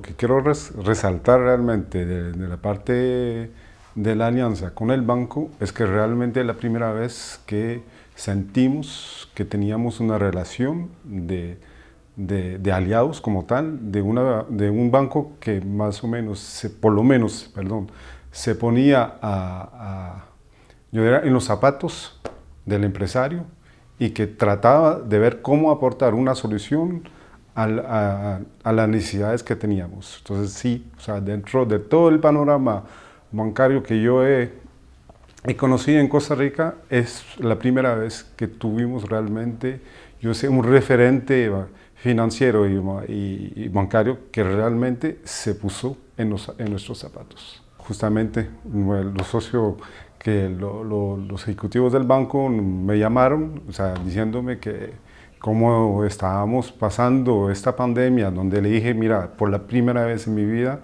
lo que quiero resaltar realmente de, la parte de, la alianza con el banco es que realmente es la primera vez que sentimos que teníamos una relación de, aliados como tal, de, una, de un banco que más o menos, por lo menos, perdón, se ponía a, yo en los zapatos del empresario y que trataba de ver cómo aportar una solución a, las necesidades que teníamos. Entonces sí, o sea, dentro de todo el panorama bancario que yo he, conocido en Costa Rica, es la primera vez que tuvimos realmente, yo sé, un referente financiero y, bancario que realmente se puso en, en nuestros zapatos. Justamente los socios que los ejecutivos del banco me llamaron, o sea, diciéndome que cómo estábamos pasando esta pandemia, donde le dije, mira, por la primera vez en mi vida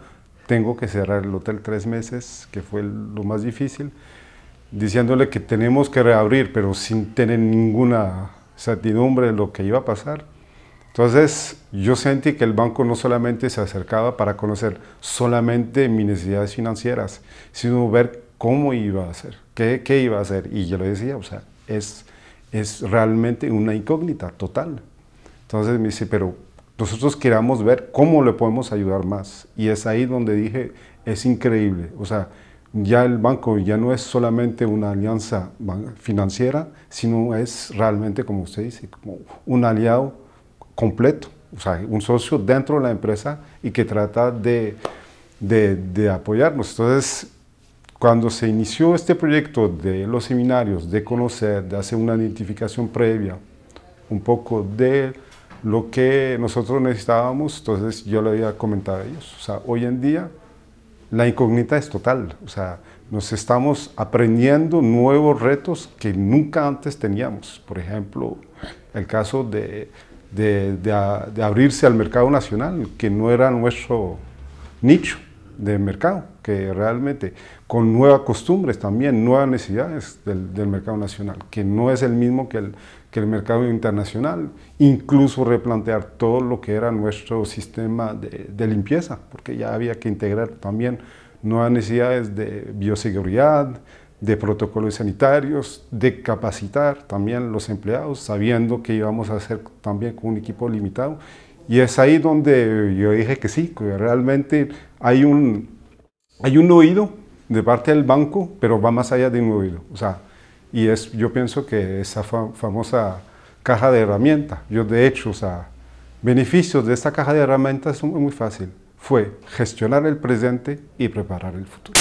tengo que cerrar el hotel tres meses, que fue lo más difícil, diciéndole que tenemos que reabrir, pero sin tener ninguna certidumbre de lo que iba a pasar. Entonces yo sentí que el banco no solamente se acercaba para conocer solamente mis necesidades financieras, sino ver cómo iba a hacer, qué, qué iba a hacer. Y yo le decía, o sea, es es realmente una incógnita total. Entonces me dice, pero nosotros queramos ver cómo le podemos ayudar más. Y es ahí donde dije, es increíble. O sea, ya el banco ya no es solamente una alianza financiera, sino es realmente, como usted dice, como un aliado completo. O sea, un socio dentro de la empresa y que trata de, de apoyarnos. Entonces, cuando se inició este proyecto de los seminarios, de conocer, de hacer una identificación previa, un poco de lo que nosotros necesitábamos, entonces yo le había comentado a ellos. O sea, hoy en día la incógnita es total. O sea, nos estamos aprendiendo nuevos retos que nunca antes teníamos. Por ejemplo, el caso de, de abrirse al mercado nacional, que no era nuestro nicho de mercado, que realmente con nuevas costumbres también, nuevas necesidades del, del mercado nacional, que no es el mismo que el, que el mercado internacional, incluso replantear todo lo que era nuestro sistema de, de limpieza, porque ya había que integrar también nuevas necesidades de bioseguridad, de protocolos sanitarios, de capacitar también los empleados, sabiendo que íbamos a hacer también con un equipo limitado y es ahí donde yo dije que sí, que realmente hay un, hay un oído de parte del banco, pero va más allá de un oído. O sea, y es, yo pienso que esa famosa caja de herramientas, yo de hecho, o sea, beneficios de esta caja de herramientas son muy fácil. Fue gestionar el presente y preparar el futuro.